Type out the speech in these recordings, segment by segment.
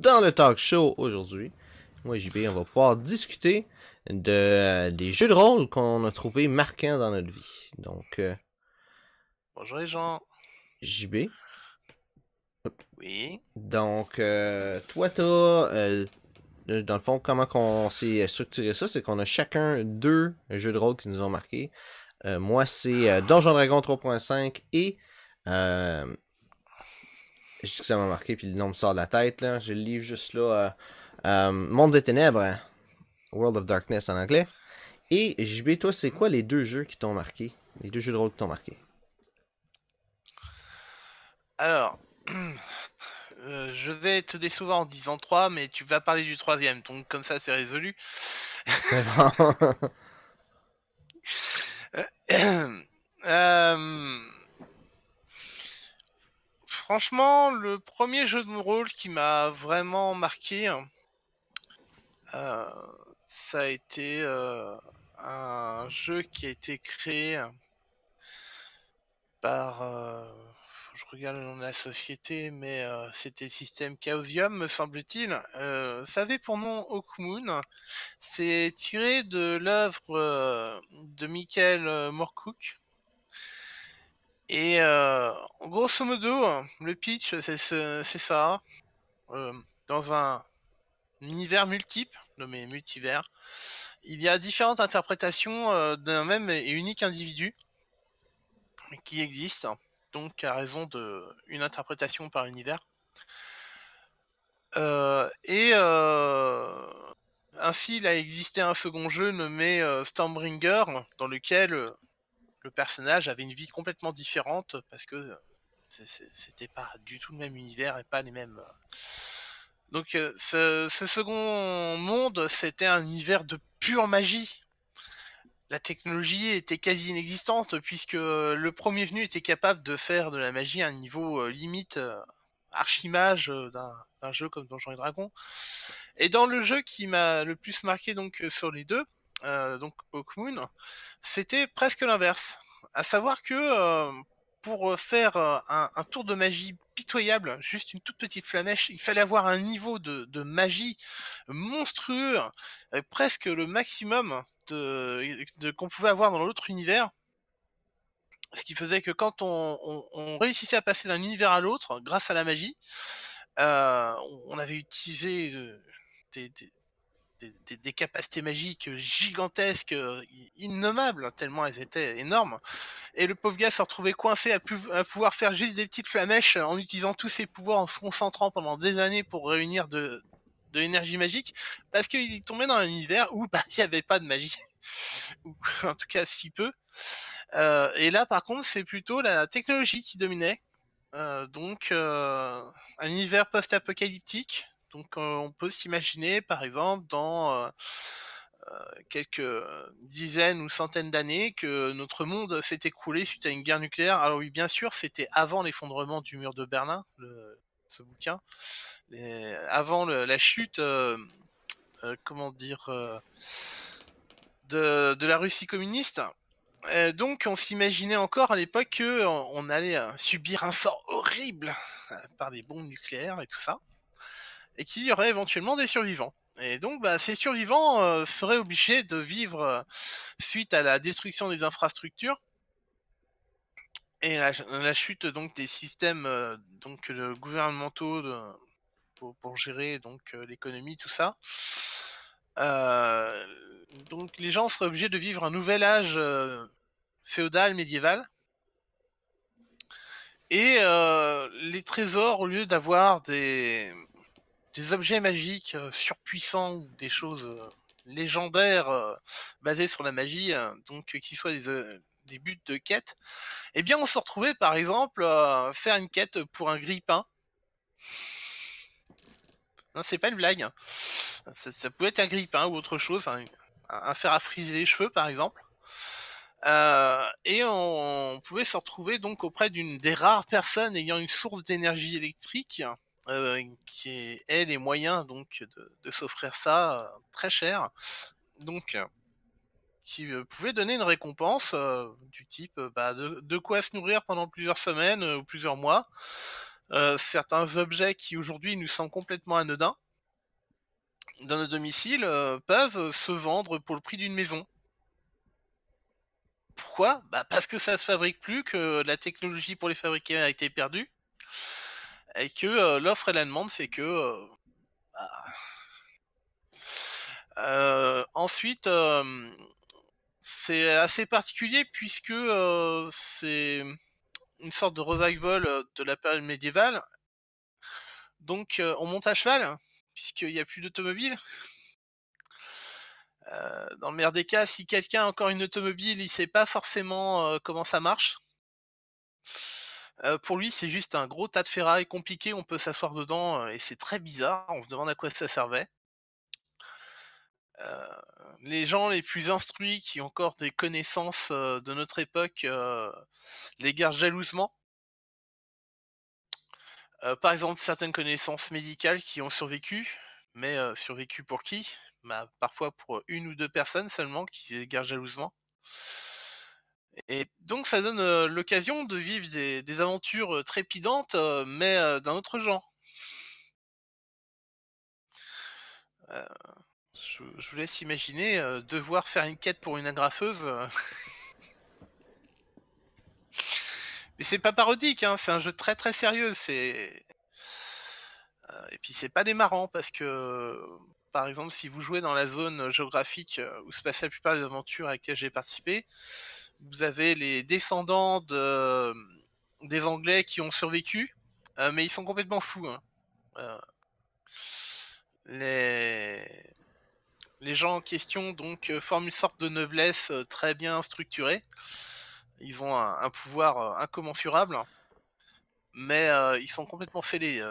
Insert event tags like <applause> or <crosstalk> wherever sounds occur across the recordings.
dans le talk show aujourd'hui. Moi et JB, on va pouvoir discuter de, euh, des jeux de rôle qu'on a trouvé marquants dans notre vie. Donc. Euh, Bonjour les gens. JB. Oui. Donc, euh, toi, toi, dans le fond, comment qu'on s'est structuré ça, c'est qu'on a chacun deux jeux de rôle qui nous ont marqués. moi, c'est Donjon Dragon 3.5 et juste que ça m'a marqué, puis le nom me sort de la tête, là. Je le livre juste là. Euh, euh, Monde des ténèbres, World of Darkness en anglais. Et JB, toi, c'est quoi les deux jeux qui t'ont marqué Les deux jeux de rôle qui t'ont marqué Alors, <clears throat> euh, je vais te décevoir en disant 3, mais tu vas parler du troisième, donc comme ça, c'est résolu. C'est bon. <laughs> <clears throat> franchement, le premier jeu de rôle qui m'a vraiment marqué, euh, ça a été euh, un jeu qui a été créé par. Euh, je regarde le nom de la société, mais c'était le système Chaosium, me semble-t-il. ça avait pour nom Hawkmoon. C'est tiré de l'œuvre de Michael Moorcock. Et euh, grosso modo, le pitch, c'est ça. Euh, dans un univers multiple, nommé multivers, il y a différentes interprétations euh, d'un même et unique individu qui existe, donc à raison d'une interprétation par univers. et ainsi, il a existé un second jeu nommé Stormbringer, dans lequel le personnage avait une vie complètement différente parce que euh, c'était pas du tout le même univers et pas les mêmes. Euh. Donc euh, ce, second monde, c'était un univers de pure magie. La technologie était quasi inexistante puisque le premier venu était capable de faire de la magie à un niveau limite archimage d'un jeu comme Donjons et Dragons. Et dans le jeu qui m'a le plus marqué donc sur les deux, euh, donc au Moon, c'était presque l'inverse. À savoir que euh, pour euh, faire un, tour de magie pitoyable, juste une toute petite flamèche, il fallait avoir un niveau de, magie monstrueux, presque le maximum de, qu'on pouvait avoir dans l'autre univers. Ce qui faisait que quand on, réussissait à passer d'un univers à l'autre grâce à la magie, on avait utilisé des, des, des, capacités magiques gigantesques, euh, innommables, hein, tellement elles étaient énormes. Et le pauvre gars se retrouvait coincé à, pouvoir faire juste des petites flamèches euh, en utilisant tous ses pouvoirs, en se concentrant pendant des années pour réunir de, de l'énergie magique, parce qu'il tombait dans un univers où bah, il n'y avait pas de magie, <laughs> ou en tout cas si peu. Euh, et là, par contre, c'est plutôt la technologie qui dominait. donc, un univers post-apocalyptique donc euh, on peut s'imaginer, par exemple, dans euh, euh, quelques dizaines ou centaines d'années que notre monde s'est écroulé suite à une guerre nucléaire. Alors oui, bien sûr, c'était avant l'effondrement du mur de Berlin, ce bouquin, avant la chute, comment dire, de, la Russie communiste. donc on s'imaginait encore à l'époque qu'on allait subir un sort horrible par des bombes nucléaires et tout ça et qu'il y aurait éventuellement des survivants. Et donc, bah, ces survivants euh, seraient obligés de vivre euh, suite à la destruction des infrastructures et la, chute donc des systèmes euh, donc gouvernementaux de, pour, gérer donc l'économie, tout ça. donc, les gens seraient obligés de vivre un nouvel âge féodal médiéval. Et les trésors, au lieu d'avoir des des objets magiques euh, surpuissants ou des choses euh, légendaires euh, basées sur la magie, donc qu'ils soient des, des buts de quête, eh bien on se retrouvait par exemple faire une quête pour un grippin Non, c'est pas une blague. Ça, pouvait être un grippin ou autre chose, un, fer à friser les cheveux par exemple. et on, pouvait se retrouver donc auprès d'une des rares personnes ayant une source d'énergie électrique euh, qui est, les moyens donc de, s'offrir ça euh, très cher, donc euh, qui pouvait donner une récompense du type bah, de, quoi se nourrir pendant plusieurs semaines ou plusieurs mois, certains objets qui aujourd'hui nous semblent complètement anodins dans nos domiciles peuvent se vendre pour le prix d'une maison. Pourquoi bah Parce que ça se fabrique plus, que la technologie pour les fabriquer a été perdue, et que euh, l'offre et la demande fait que. Euh, bah, euh, ensuite, c'est assez particulier puisque c'est une sorte de revival de la période médiévale. Donc, on monte à cheval puisqu'il n'y a plus d'automobile. dans le meilleur des cas, si quelqu'un a encore une automobile, il sait pas forcément comment ça marche. Euh, pour lui, c'est juste un gros tas de ferraille compliqué, on peut s'asseoir dedans euh, et c'est très bizarre, on se demande à quoi ça servait. Euh, les gens les plus instruits qui ont encore des connaissances de notre époque les gardent jalousement. par exemple, certaines connaissances médicales qui ont survécu, mais survécu pour qui bah, Parfois pour une ou deux personnes seulement qui les gardent jalousement. Et donc ça donne euh, l'occasion de vivre des, aventures euh, trépidantes, euh, mais d'un autre genre. Je, vous laisse imaginer devoir faire une quête pour une agrafeuse. <laughs> mais c'est pas parodique, hein, c'est un jeu très très sérieux. C'est et puis c'est pas démarrant parce que par exemple si vous jouez dans la zone géographique où se passent la plupart des aventures à j'ai participé, vous avez les descendants de, euh, des Anglais qui ont survécu, euh, mais ils sont complètement fous. Hein. Euh, les... gens en question donc forment une sorte de noblesse très bien structurée. Ils ont un, pouvoir incommensurable, mais ils sont complètement fêlés.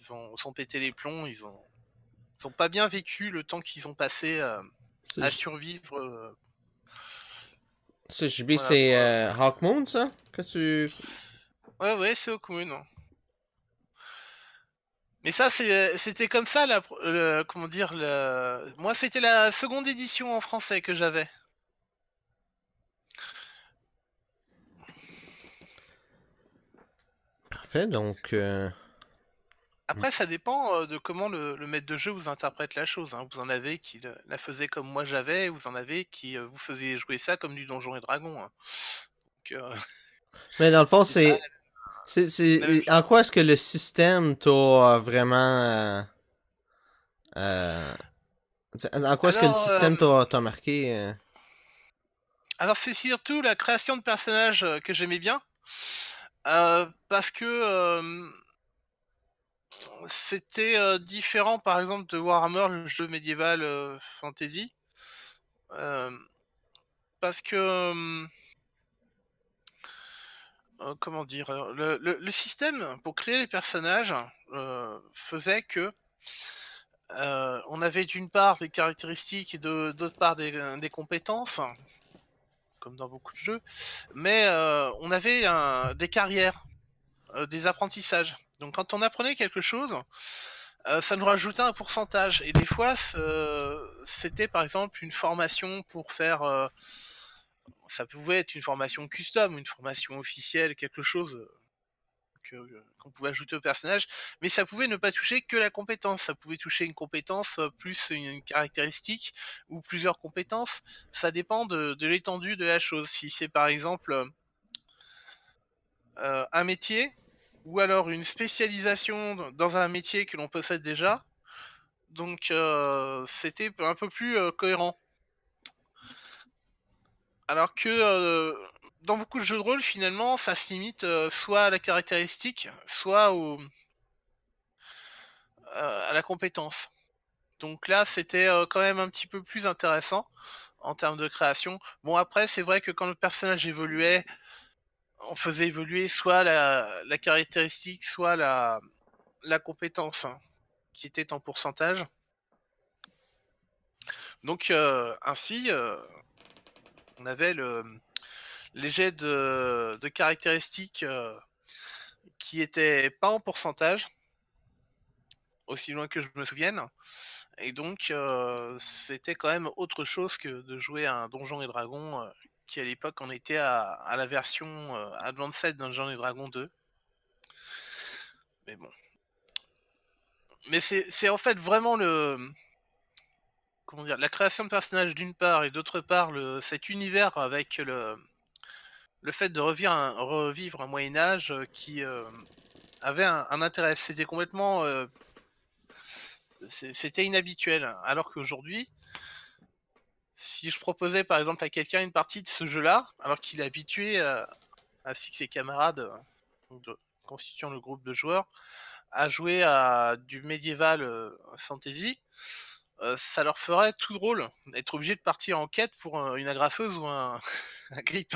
ils ont, pété les plombs. Ils n'ont pas bien vécu le temps qu'ils ont passé à survivre ce JB, c'est euh, Hawkmoon, ça Que tu. Ouais, ouais, c'est Hawkmoon. Hein. Mais ça, euh, c'était comme ça, la, euh, comment dire, le... moi c'était la seconde édition en français que j'avais. Parfait, donc. Après, mm. ça dépend euh, de comment le, maître de jeu vous interprète la chose. Hein. Vous en avez qui la faisait comme moi j'avais, vous en avez qui euh, vous faisiez jouer ça comme du Donjon et Dragon. Hein. Euh, <laughs> Mais dans le fond, c'est. En quoi est-ce que le système t'a vraiment. En quoi est-ce que le système t'a marqué Alors, c'est surtout la création de personnages que j'aimais bien. parce que c'était euh, différent par exemple de Warhammer, le jeu médiéval euh, fantasy. Euh, parce que. comment dire le, système pour créer les personnages faisait que. on avait d'une part des caractéristiques et d'autre part des, compétences, comme dans beaucoup de jeux, mais on avait des carrières, des apprentissages. Donc quand on apprenait quelque chose, euh, ça nous rajoutait un pourcentage. Et des fois, c'était par exemple une formation pour faire... Euh, ça pouvait être une formation custom, une formation officielle, quelque chose euh, qu'on pouvait ajouter au personnage, mais ça pouvait ne pas toucher que la compétence, ça pouvait toucher une compétence plus une, caractéristique ou plusieurs compétences, ça dépend de l'étendue de la chose. Si c'est par exemple un métier, ou alors une spécialisation dans un métier que l'on possède déjà. Donc euh, c'était un peu plus euh, cohérent. Alors que euh, dans beaucoup de jeux de rôle, finalement, ça se limite soit à la caractéristique, soit au, à la compétence. Donc là, c'était quand même un petit peu plus intéressant en termes de création. Bon, après, c'est vrai que quand le personnage évoluait, on faisait évoluer soit la, caractéristique, soit la, compétence hein, qui était en pourcentage. Donc euh, ainsi, euh, on avait le, les jets de, caractéristiques euh, qui étaient pas en pourcentage, aussi loin que je me souvienne, et donc, euh, c'était quand même autre chose que de jouer à un Donjon et Dragon euh, qui, à l'époque, en était à, la version euh, Advanced Donjon et Dragon 2. Mais bon. Mais c'est en fait vraiment le. Comment dire La création de personnages d'une part et d'autre part le, cet univers avec le, le fait de revivre un, Moyen-Âge qui avait un, intérêt. C'était complètement c'était inhabituel. Hein. Alors qu'aujourd'hui, si je proposais par exemple à quelqu'un une partie de ce jeu-là, alors qu'il est habitué, ainsi que ses camarades euh, constituant le groupe de joueurs, à jouer à du médiéval euh, fantasy, euh, ça leur ferait tout drôle d'être obligé de partir en quête pour une agrafeuse ou un, <laughs> grip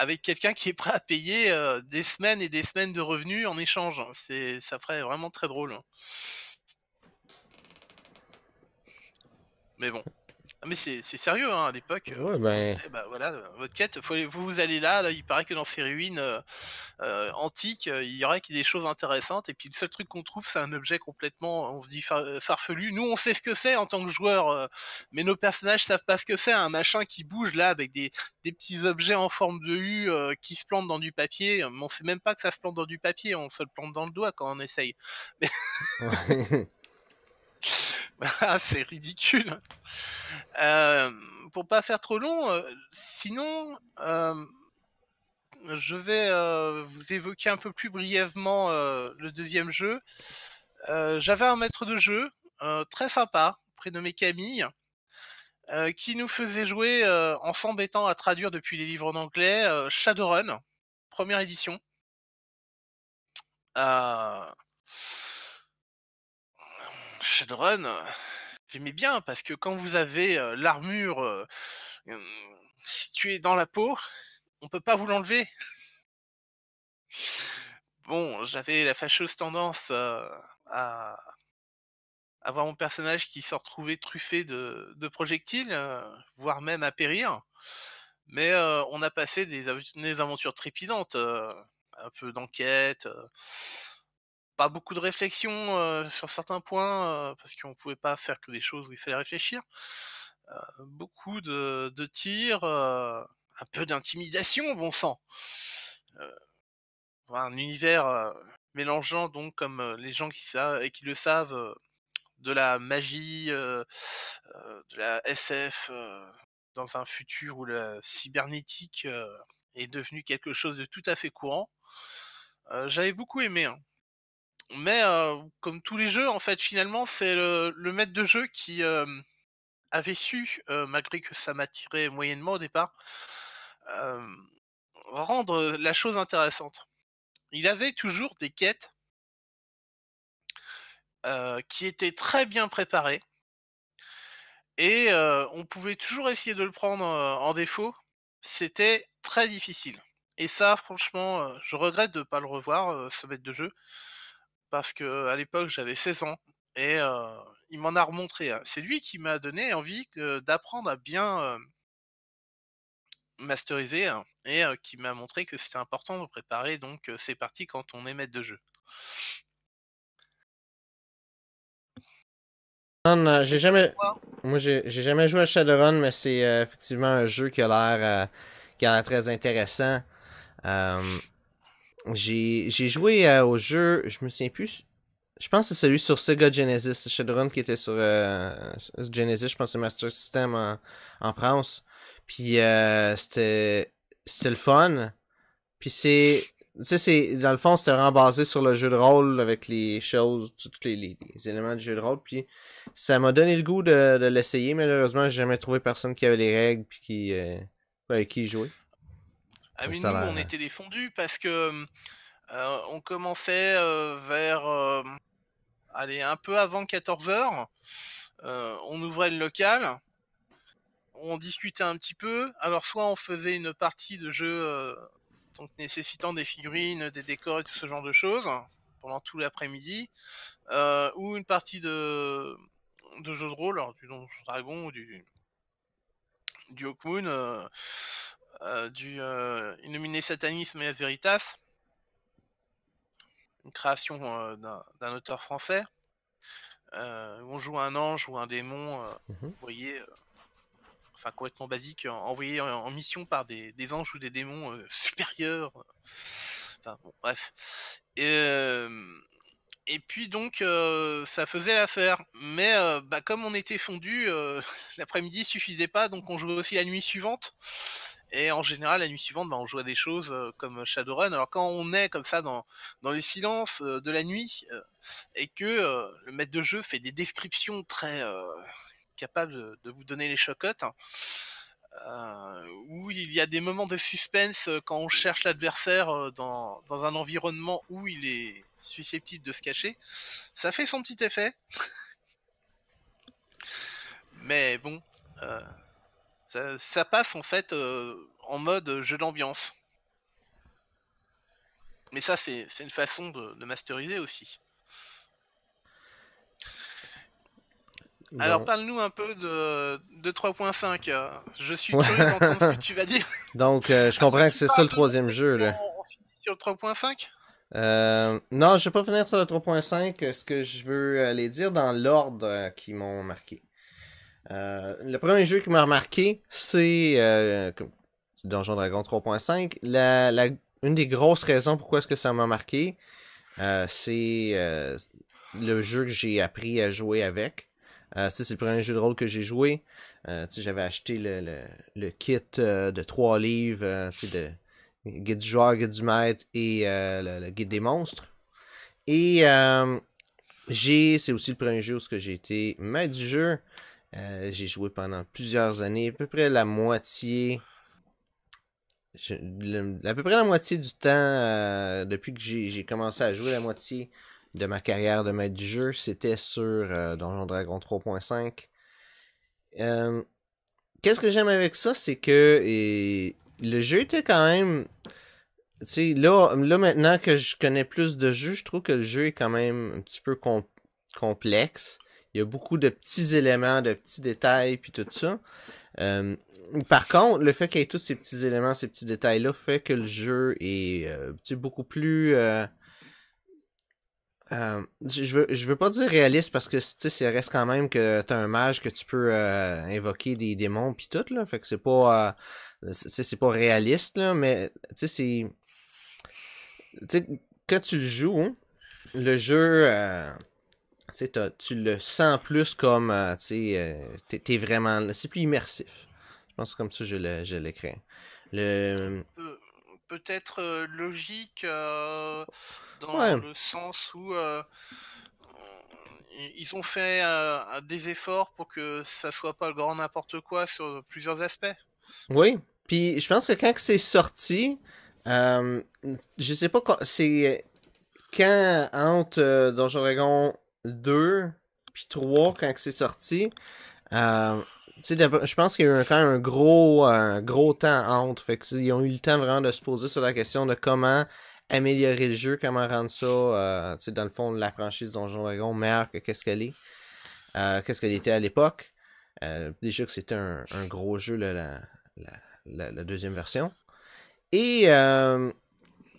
avec quelqu'un qui est prêt à payer euh, des semaines et des semaines de revenus en échange. C'est, ça ferait vraiment très drôle. Mais bon, ah, mais c'est sérieux hein, à l'époque. Ouais, ben. bah, voilà, votre quête, vous, vous allez là, là, il paraît que dans ces ruines euh, euh antiques, euh, il y aurait des choses intéressantes. Et puis le seul truc qu'on trouve, c'est un objet complètement, on se dit euh, farfelu. Nous, on sait ce que c'est en tant que joueur, mais nos personnages savent pas ce que c'est. Un machin qui bouge là avec des, des petits objets en forme de U qui se plantent dans du papier. Mais on sait même pas que ça se plante dans du papier. On se le plante dans le doigt quand on essaye. Mais... <laughs> <laughs> <laughs> c'est ridicule. Euh, pour pas faire trop long, euh, sinon, euh, je vais vous évoquer un peu plus brièvement le deuxième jeu. J'avais un maître de jeu très sympa, prénommé Camille, qui nous faisait jouer, en s'embêtant à traduire depuis les livres en anglais, Shadowrun, première édition. Euh, Shadowrun, j'aimais bien parce que quand vous avez euh, l'armure euh, euh, située dans la peau, on peut pas vous l'enlever. Bon, j'avais la fâcheuse tendance à avoir mon personnage qui s'est retrouvé truffé de, de projectiles, voire même à périr. Mais on a passé des aventures trépidantes, un peu d'enquête beaucoup de réflexion euh, sur certains points, euh, parce qu'on pouvait pas faire que des choses où il fallait réfléchir. Euh, beaucoup de, tirs, un peu d'intimidation, bon sang. un univers mélangeant donc, comme les gens qui savent et qui le savent, de la magie, de la SF dans un futur où la cybernétique est devenue quelque chose de tout à fait courant. J'avais beaucoup aimé. Hein mais euh, comme tous les jeux, en fait, finalement, c'est le, maître de jeu qui euh, avait su, euh, malgré que ça m'attirait moyennement au départ, rendre la chose intéressante. Il avait toujours des quêtes qui étaient très bien préparées Et on pouvait toujours essayer de le prendre en défaut. C'était très difficile. Et ça, franchement, je regrette de ne pas le revoir, ce maître de jeu parce qu'à euh, l'époque j'avais 16 ans et euh, il m'en a remontré. C'est lui qui m'a donné envie d'apprendre à bien euh, masteriser hein, et qui m'a montré que c'était important de préparer donc ces parties quand on est maître de jeu. J'ai jamais, moi j'ai jamais joué à Shadowrun, mais c'est effectivement un jeu qui a l'air très intéressant j'ai joué euh, au jeu, je me souviens plus. Je pense que c'est celui sur Sega Genesis, Shadowrun qui était sur euh, Genesis, je pense que c'est Master System en, France. Puis euh, c'était le fun. Puis c'est tu sais, dans le fond, c'était vraiment basé sur le jeu de rôle avec les choses, tous les, les, éléments du jeu de rôle. Puis ça m'a donné le goût de, l'essayer. Malheureusement, j'ai jamais trouvé personne qui avait les règles puis qui, qui jouer. Ah on était défendu parce que euh, on commençait euh, vers euh, allez, un peu avant 14h. on ouvrait le local, on discutait un petit peu. Alors soit on faisait une partie de jeu donc nécessitant des figurines, des décors et tout ce genre de choses pendant tout l'après-midi, ou une partie de, jeu de rôle, du Don Dragon ou du, du Hawkmoon euh, du euh, Illuminé Satanisme et Veritas, une création euh, d'un auteur français. on joue un ange ou un démon envoyé, mhm. enfin complètement basique, envoyé en, mission par des, anges ou des démons <laughs> supérieurs. Enfin bon, bref. Et, puis donc, ça faisait l'affaire. Mais bah, comme on était fondu, <laughs> l'après-midi suffisait pas, donc on jouait aussi la nuit suivante. Et en général, la nuit suivante, bah, on joue à des choses euh, comme Shadowrun. Alors quand on est comme ça dans, dans les silences euh, de la nuit euh, et que le maître de jeu fait des descriptions très capables de, vous donner les chocottes, où il y a des moments de suspense quand on cherche l'adversaire dans, un environnement où il est susceptible de se cacher, ça fait son petit effet. Mais bon, ça, passe en fait euh, en mode jeu d'ambiance. Mais ça, c'est une façon de, masteriser aussi. Alors parle-nous un peu de, 3.5. Je suis curieux ce que tu vas dire. <laughs> Donc euh, je comprends que c'est ça le troisième jeu. On, finit sur le 3.5 euh, Non, je ne vais pas finir sur le 3.5. Ce que je veux aller dire dans l'ordre qui m'ont marqué. Euh, le premier jeu qui m'a remarqué, c'est euh, Donjon Dragon 3.5. une des grosses raisons pourquoi est-ce que ça m'a marqué, euh, c'est euh, le jeu que j'ai appris à jouer avec. c'est le premier jeu de rôle que j'ai joué. J'avais acheté le, kit de trois livres, de guide du joueur, guide du maître et le, guide des monstres. Et c'est aussi le premier jeu où j'ai été maître du jeu. Euh, j'ai joué pendant plusieurs années, à peu près la moitié. à peu près la moitié du temps, euh, depuis que j'ai commencé à jouer, la moitié de ma carrière de maître du jeu, c'était sur euh, Donjon Dragon 3.5. Qu'est-ce que j'aime avec ça, c'est que le jeu était quand même. Tu là, là, maintenant que je connais plus de jeux, je trouve que le jeu est quand même un petit peu complexe. Il y a beaucoup de petits éléments, de petits détails, puis tout ça. Euh, par contre, le fait qu'il y ait tous ces petits éléments, ces petits détails-là, fait que le jeu est euh, beaucoup plus. Euh, je, veux, je veux pas dire réaliste parce que tu sais ça reste quand même que t'as un mage que tu peux invoquer des démons puis tout là, fait que c'est pas c'est pas réaliste là, mais tu sais c'est tu sais quand tu le joues, le jeu tu le sens plus comme, euh, tu euh, t'es vraiment C'est plus immersif. Je pense comme ça, je le, je le Le... Peut-être euh, logique dans le sens où ils ont fait des efforts pour que ça soit pas le grand n'importe quoi sur plusieurs aspects. Oui, puis je pense que quand c'est sorti, je sais pas, c'est quand entre Donjon Dragon 2 puis 3 quand c'est sorti, euh, je pense qu'il y a eu quand même un gros, euh, gros temps entre. Fait ont eu le temps vraiment de se poser sur la question de comment améliorer le jeu, comment rendre ça, euh, dans le fond, la franchise Donjon Dragon meilleure que qu'est-ce qu'elle est, qu'est-ce qu'elle était à l'époque. déjà que c'était un, gros jeu, la, la, deuxième version. Et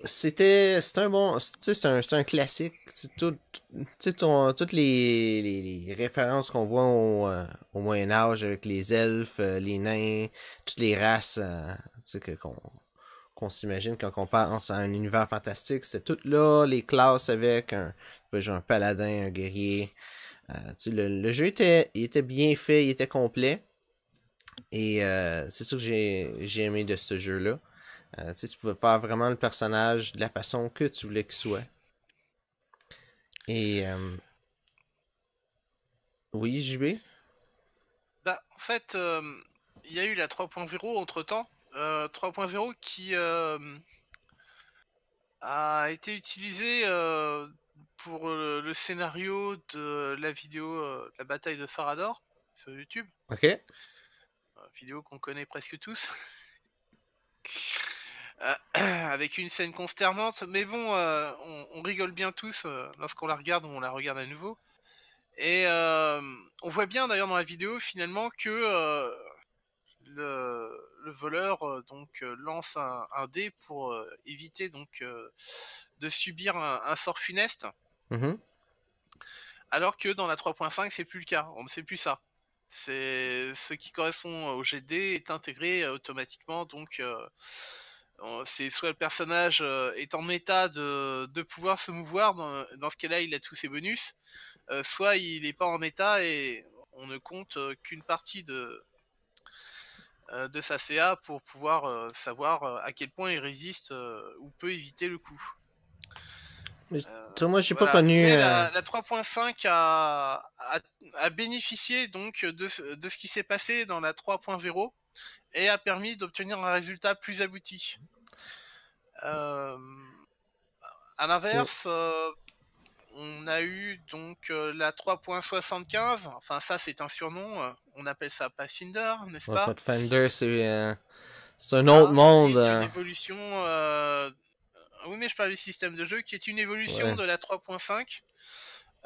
c'était c'est un bon c'est un, un classique toutes les, les, références qu'on voit au, euh, Moyen Âge avec les elfes euh, les nains toutes les races euh, qu'on s'imagine quand on pense à un univers fantastique c'est toutes là les classes avec un un paladin un guerrier le, jeu était il était bien fait il était complet et c'est ça que j'ai aimé de ce jeu là euh, tu pouvais faire vraiment le personnage de la façon que tu voulais qu'il soit. Et. Euh, oui, JB Bah, en fait, euh, il y a eu la 3.0 entre temps. 3.0 qui a été utilisée pour le, scénario de la vidéo La bataille de Farador sur YouTube. Ok. vidéo qu'on connaît presque tous. <laughs> <clears throat> avec une scène consternante, mais bon, euh, on, rigole bien tous euh, lorsqu'on la regarde ou on la regarde à nouveau. Et euh, on voit bien d'ailleurs dans la vidéo finalement que le, voleur donc lance un, dé pour éviter donc de subir un, sort funeste. Mm-hmm. Alors que dans la 3.5 c'est plus le cas, on ne fait plus ça. C'est ce qui correspond au GD est intégré automatiquement donc euh, c'est soit le personnage euh, est en état de, pouvoir se mouvoir, dans, ce cas-là il a tous ses bonus, euh, soit il n'est pas en état et on ne compte qu'une partie de, de sa CA pour pouvoir savoir à quel point il résiste ou peut éviter le coup. Mais moi, j'ai pas connu. La, 3.5 a, bénéficié donc de ce qui s'est passé dans la 3.0 et a permis d'obtenir un résultat plus abouti. Euh, à l'inverse, euh, on a eu donc euh, la 3.75, enfin ça c'est un surnom, euh, on appelle ça Pathfinder, n'est-ce pas Pathfinder c'est un autre ah, monde. oui mais je parle du système de jeu qui est une évolution de la 3.5.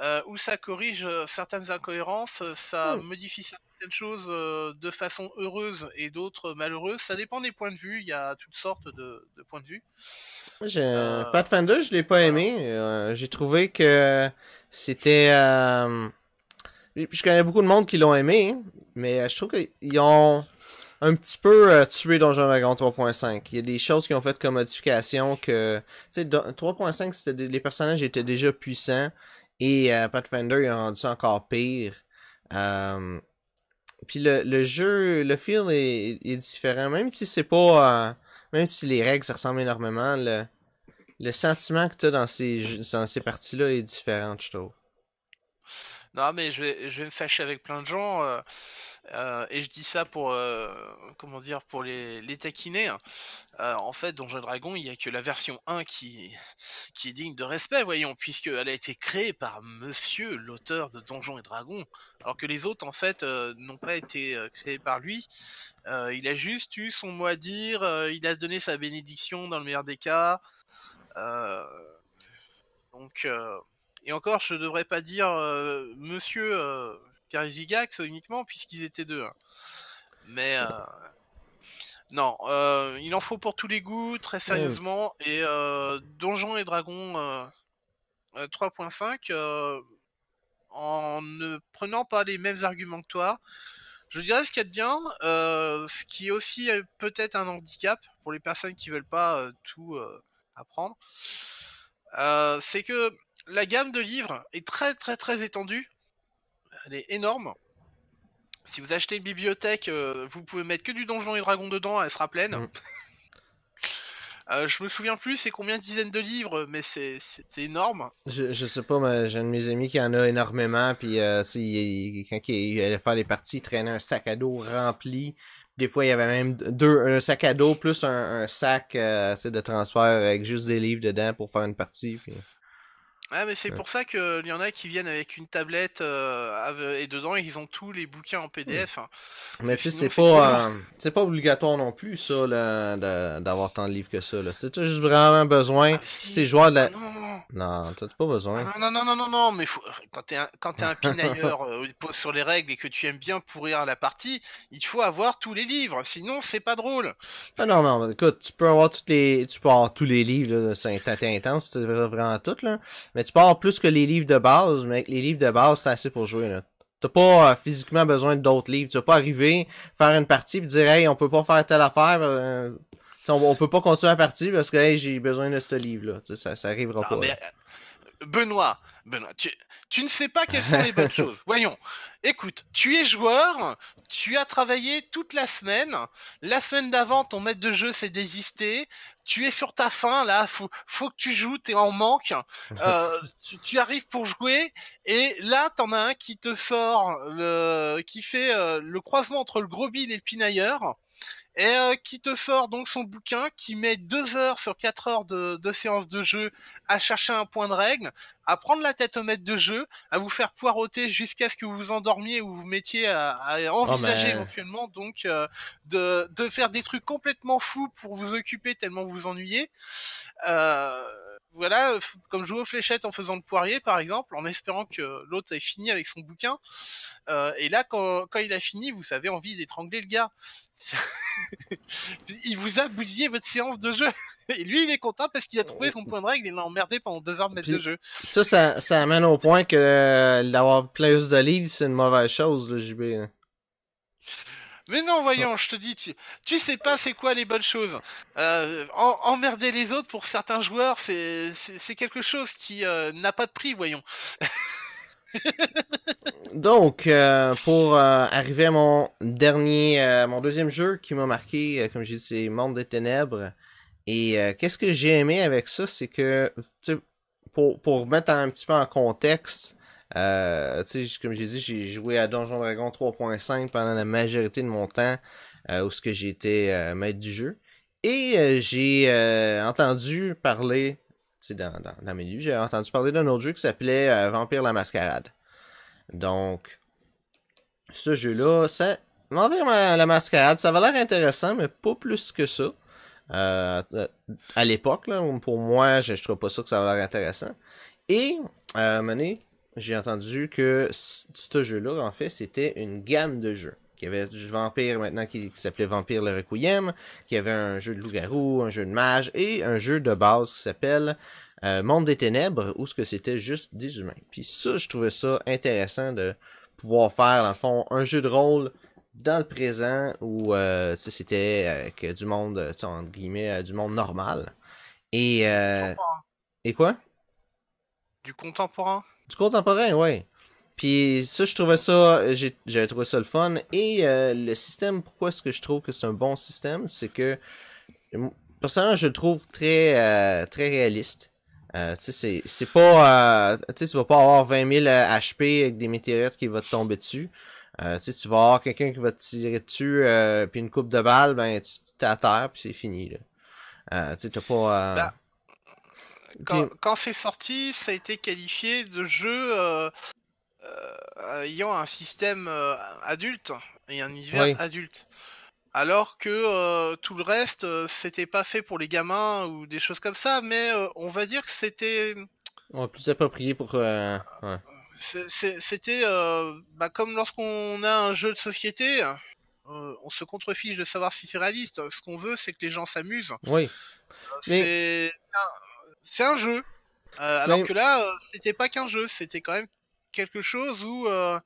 Euh, où ça corrige euh, certaines incohérences, euh, ça modifie certaines choses de façon heureuse et d'autres malheureuses. Ça dépend des points de vue, il y a toutes sortes de, points de vue. J'ai euh... Pathfinder, je l'ai pas aimé. J'ai trouvé que c'était. Je connais beaucoup de monde qui l'ont aimé, mais je trouve qu'ils ont un petit peu tué Donjon Dragon 3.5. Il y a des choses qui ont fait comme modification que. 3.5, les personnages étaient déjà puissants. Et euh, Pathfinder, ils ont rendu ça encore pire. puis le, le, jeu, le feel est, est différent. Même si c'est pas. Euh, même si les règles ressemblent énormément, le, le sentiment que tu as dans ces, ces parties-là est différent, je trouve. Non, mais je vais, je vais me fâcher avec plein de gens. Euh, euh, et je dis ça pour euh, comment dire pour les, les taquiner. Hein. Euh, en fait, Donjon Dragon, il n'y a que la version 1 qui, qui est digne de respect, voyons, puisqu'elle a été créée par Monsieur, l'auteur de Donjons et Dragons, alors que les autres, en fait, n'ont pas été créés par lui. il a juste eu son mot à dire, il a donné sa bénédiction dans le meilleur des cas. donc, et encore, je ne devrais pas dire Monsieur Gigax uniquement puisqu'ils étaient deux. Hein. Mais euh, non, euh, il en faut pour tous les goûts, très sérieusement. Et euh, Donjons et Dragons 3.5, euh, en ne prenant pas les mêmes arguments que toi, je dirais ce qu'il y a de bien, ce qui est aussi peut-être un handicap pour les personnes qui veulent pas tout apprendre, c'est que la gamme de livres est très très très étendue elle est énorme. Si vous achetez une bibliothèque, euh, vous pouvez mettre que du Donjon et Dragon dedans, elle sera pleine. Mm. <laughs> Euh, je me souviens plus c'est combien de dizaines de livres, mais c'est énorme. Je, je, sais pas, mais j'ai un de mes amis qui en a énormément, puis euh, quand il allait faire les parties, il traînait un sac à dos rempli. Des fois, il y avait même deux, un sac à dos plus un, sac c'est de transfert avec juste des livres dedans pour faire une partie. Puis... Ah mais c'est pour ça qu'il euh, y en a qui viennent avec une tablette euh, et dedans ils ont tous les bouquins en PDF. Hmm. Hein. Mais tu sais, c'est pas, euh, c'est pas obligatoire non plus ça d'avoir tant de livres que ça. C'est juste vraiment besoin ah, si, t'es joueur de la, ah non, t'as pas besoin. Non, non, non, non, non, mais quand t'es un, un pinailleur sur les règles et que tu aimes bien pourrir la partie, il faut avoir tous les livres, sinon c'est pas drôle. Ah non, non, écoute, tu peux avoir toutes les, tu peux avoir tous les livres c'est intense, c'est vraiment tout, là. Mais tu peux avoir plus que les livres de base, mais les livres de base, c'est assez pour jouer, là. T'as pas physiquement besoin d'autres livres. Tu vas pas arriver, faire une partie et dire, hey, on peut pas faire telle affaire, on, peut pas construire à partie parce que j'ai besoin de ce livre-là. Ça, ça arrivera pas. Euh, Benoît, Benoît, tu, tu ne sais pas quelles sont les bonnes <laughs> choses. Voyons, écoute, tu es joueur, tu as travaillé toute la semaine, la semaine d'avant, ton maître de jeu s'est désisté, tu es sur ta fin, là, faut, faut que tu joues, t'es en manque, euh, <laughs> tu, arrives pour jouer, et là, t'en as un qui te sort, qui fait euh, le croisement entre le gros bill et le pinailleur, et euh, qui te sort donc son bouquin, qui met deux heures sur quatre heures de, séance de jeu à chercher un point de règle, à prendre la tête au maître de jeu, à vous faire poireauter jusqu'à ce que vous vous endormiez ou vous mettiez à, envisager ah, éventuellement donc euh, de, de, faire des trucs complètement fous pour vous occuper tellement vous vous ennuyez. Euh, voilà, comme jouer aux fléchettes en faisant le poirier, par exemple, en espérant que l'autre ait fini avec son bouquin. Euh, et là, quand, il a fini, vous avez envie d'étrangler le gars. <laughs> il vous a bousillé votre séance de jeu. Et lui, il est content parce qu'il a trouvé son point de règle. Il l'a emmerdé pendant deux heures de mettre de jeu. Ça, ça, amène au point que euh, d'avoir plus de livres, c'est une mauvaise chose, le JB. Mais non, voyons, je te dis, tu, sais pas c'est quoi les bonnes choses. Euh, emmerder les autres pour certains joueurs, c'est, quelque chose qui euh, n'a pas de prix, voyons. <laughs> Donc, euh, pour arriver à mon dernier, mon deuxième jeu qui m'a marqué, comme j'ai dit, c'est Monde des Ténèbres. Et qu'est-ce que j'ai aimé avec ça, c'est que, pour, pour mettre un petit peu en contexte, euh, comme j'ai dit, j'ai joué à Donjon Dragon 3.5 pendant la majorité de mon temps, euh, où ce que j'étais euh, maître du jeu. Et j'ai entendu parler, dans, dans mes livres, j'ai entendu parler d'un autre jeu qui s'appelait Vampire la Mascarade. Donc, ce jeu-là, ça... Vampire la Mascarade, ça va l'air intéressant, mais pas plus que ça. à l'époque, pour moi, je ne trouve pas ça que ça va l'air intéressant. Et, euh, j'ai entendu que ce jeu-là, en fait, c'était une gamme de jeux. Il y avait Vampire maintenant qui, s'appelait Vampire le Requiem, qui avait un jeu de loup-garou, un jeu de mage et un jeu de base qui s'appelle euh, Monde des Ténèbres, où ce que c'était juste des humains. Puis ça, je trouvais ça intéressant de pouvoir faire, dans le fond, un jeu de rôle dans le présent où euh, c'était avec euh, du monde, entre guillemets, du monde normal. Et, et quoi? Du contemporain. Du contemporain, ouais. Puis ça, je trouvais ça, j'ai trouvé ça le fun. Et euh, le système, pourquoi est-ce que je trouve que c'est un bon système, c'est que personnellement, je le trouve très, euh, très réaliste. Euh, tu sais, c'est pas, tu sais, tu vas pas avoir 20 000 HP avec des météorites qui vont te tomber dessus. Euh, tu vas avoir quelqu'un qui va te tirer dessus, puis une coupe de balles, ben, tu es à terre, puis c'est fini. Là. Euh, tu sais, pas... Bah, quand, c'est sorti, ça a été qualifié de jeu euh, euh, ayant un système euh, adulte et un univers adulte. Alors que tout le reste, c'était pas fait pour les gamins ou des choses comme ça, mais on va dire que c'était. va plus approprié pour. C'était bah, comme lorsqu'on a un jeu de société, on se contrefiche de savoir si c'est réaliste. Ce qu'on veut, c'est que les gens s'amusent. Oui c'est un jeu. Euh, alors que là, euh, c'était pas qu'un jeu, c'était quand même quelque chose où euh,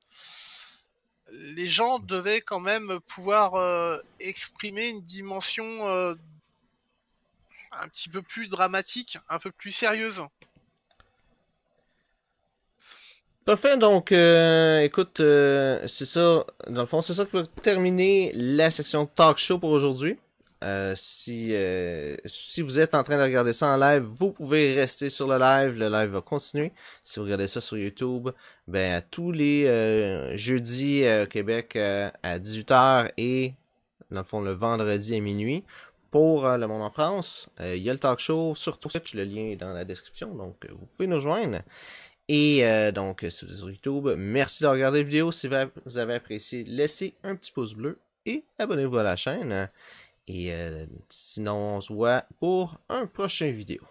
les gens devaient quand même pouvoir exprimer une dimension un petit peu plus dramatique, un peu plus sérieuse. Parfait, donc écoute, c'est ça, dans le fond, c'est ça qui va terminer la section talk show pour aujourd'hui. Euh, euh, si, vous êtes en train de regarder ça en live, vous pouvez rester sur le live. Le live va continuer. Si vous regardez ça sur YouTube, ben tous les euh, jeudis au Québec à 18h et le le vendredi à minuit. Pour le monde en France, il y a le talk show sur Twitch. Le lien est dans la description, donc vous pouvez nous joindre. Et donc, c'est sur YouTube. Merci de regarder la vidéo. Si vous avez apprécié, laissez un petit pouce bleu et abonnez-vous à la chaîne. Et euh, sinon, on se voit pour un prochain vidéo.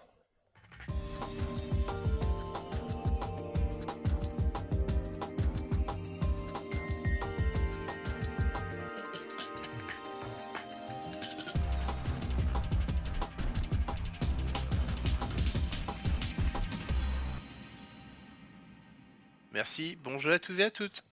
Merci, bonjour à tous et à toutes